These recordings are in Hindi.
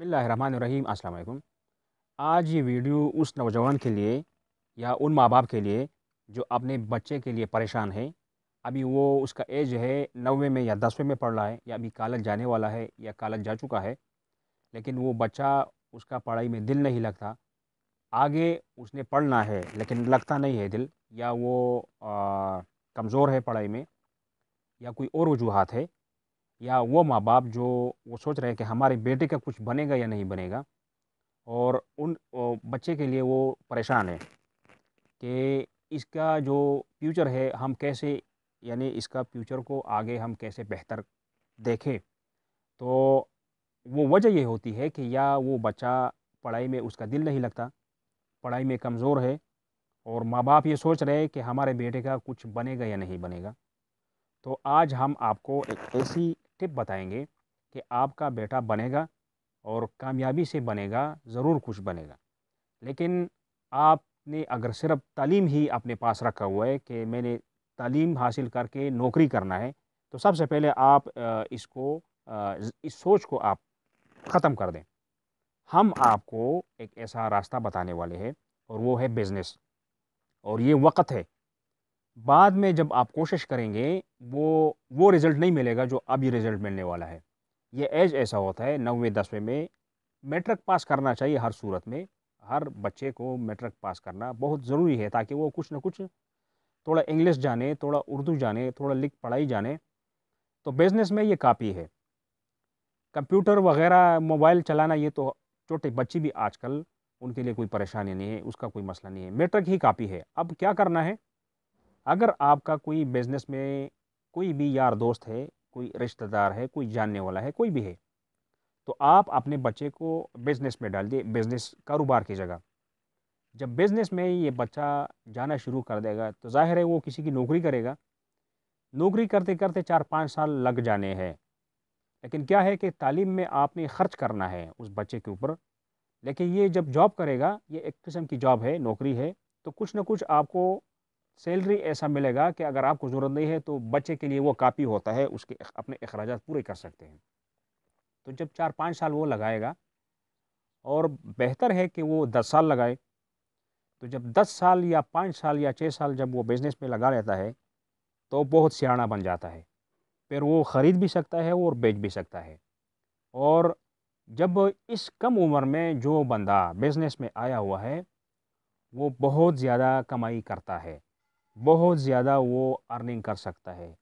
बिल्लाम अस्सलाम आज ये वीडियो उस नौजवान के लिए या उन माँ बाप के लिए जो अपने बच्चे के लिए परेशान है अभी वो उसका एज है नवे में या दसवें में पढ़ रहा है या अभी कॉलेज जाने वाला है या कॉलेज जा चुका है लेकिन वो बच्चा उसका पढ़ाई में दिल नहीं लगता आगे उसने पढ़ना है लेकिन लगता नहीं है दिल या वो कमज़ोर है पढ़ाई में या कोई और वजूहत है या वो माँ बाप जो वो सोच रहे हैं कि हमारे बेटे का कुछ बनेगा या नहीं बनेगा और उन बच्चे के लिए वो परेशान है कि इसका जो फ्यूचर है हम कैसे यानी इसका फ्यूचर को आगे हम कैसे बेहतर देखें तो वो वजह ये होती है कि या वो बच्चा पढ़ाई में उसका दिल नहीं लगता पढ़ाई में कमज़ोर है और माँ बाप ये सोच रहे हैं कि हमारे बेटे का कुछ बनेगा या नहीं बनेगा तो आज हम आपको एक ऐसी टिप बताएंगे कि आपका बेटा बनेगा और कामयाबी से बनेगा ज़रूर कुछ बनेगा लेकिन आपने अगर सिर्फ तालीम ही अपने पास रखा हुआ है कि मैंने तालीम हासिल करके नौकरी करना है तो सबसे पहले आप इसको इस सोच को आप ख़त्म कर दें हम आपको एक ऐसा रास्ता बताने वाले हैं और वो है बिज़नेस और ये वक्त है बाद में जब आप कोशिश करेंगे वो वो रिज़ल्ट नहीं मिलेगा जो अभी रिज़ल्ट मिलने वाला है ये एज ऐसा होता है नौवें दसवें में मैट्रिक पास करना चाहिए हर सूरत में हर बच्चे को मैट्रिक पास करना बहुत ज़रूरी है ताकि वो कुछ ना कुछ थोड़ा इंग्लिश जाने थोड़ा उर्दू जाने थोड़ा लिख पढ़ाई जाने तो बिज़नेस में ये काफ़ी है कंप्यूटर वगैरह मोबाइल चलाना ये तो छोटे बच्चे भी आजकल उनके लिए कोई परेशानी नहीं है उसका कोई मसला नहीं है मैट्रिक ही काफ़ी है अब क्या करना है अगर आपका कोई बिजनेस में कोई भी यार दोस्त है कोई रिश्तेदार है कोई जानने वाला है कोई भी है तो आप अपने बच्चे को बिज़नेस में डाल दिए बिज़नेस कारोबार की जगह जब बिज़नेस में ये बच्चा जाना शुरू कर देगा तो जाहिर है वो किसी की नौकरी करेगा नौकरी करते करते चार पाँच साल लग जाने हैं लेकिन क्या है कि तालीम में आपने ख़र्च करना है उस बच्चे के ऊपर लेकिन ये जब जॉब करेगा ये एक किस्म की जॉब है नौकरी है तो कुछ ना कुछ आपको सैलरी ऐसा मिलेगा कि अगर आपको ज़रूरत नहीं है तो बच्चे के लिए वो काफ़ी होता है उसके अपने अखराज पूरे कर सकते हैं तो जब चार पाँच साल वो लगाएगा और बेहतर है कि वो दस साल लगाए तो जब दस साल या पाँच साल या छः साल जब वो बिज़नेस में लगा लेता है तो बहुत सियाणा बन जाता है फिर वो ख़रीद भी सकता है और बेच भी सकता है और जब इस कम उम्र में जो बंदा बिज़नेस में आया हुआ है वो बहुत ज़्यादा कमाई करता है बहुत ज़्यादा वो अर्निंग कर सकता है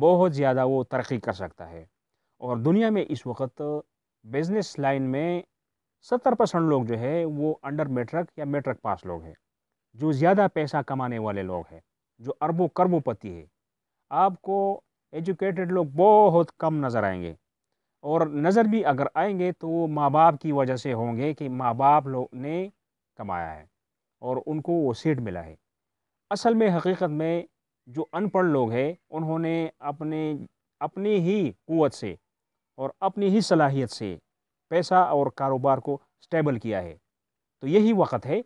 बहुत ज़्यादा वो तरक्की कर सकता है और दुनिया में इस वक्त बिज़नेस लाइन में सत्तर परसेंट लोग जो है वो अंडर मेट्रिक या मेट्रिक पास लोग हैं जो ज़्यादा पैसा कमाने वाले लोग हैं जो अरबों कर्मोपति है आपको एजुकेटेड लोग बहुत कम नज़र आएंगे और नज़र भी अगर आएंगे तो वो माँ बाप की वजह से होंगे कि माँ बाप लोग ने कमाया है और उनको वो सीट मिला है असल में हकीकत में जो अनपढ़ लोग हैं उन्होंने अपने अपनी ही क़वत से और अपनी ही सलाहियत से पैसा और कारोबार को स्टेबल किया है तो यही वक्त है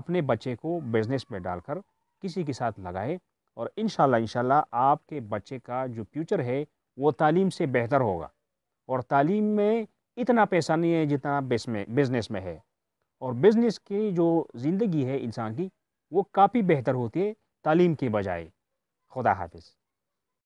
अपने बच्चे को बिज़नेस में डालकर किसी के साथ लगाए और इन शाला आपके बच्चे का जो फ्यूचर है वो तालीम से बेहतर होगा और तालीम में इतना पैसा नहीं है जितना बिजनेस में है और बिज़नेस की जो ज़िंदगी है इंसान की वो काफ़ी बेहतर होती है तालीम के बजाय खुदा हाफिज़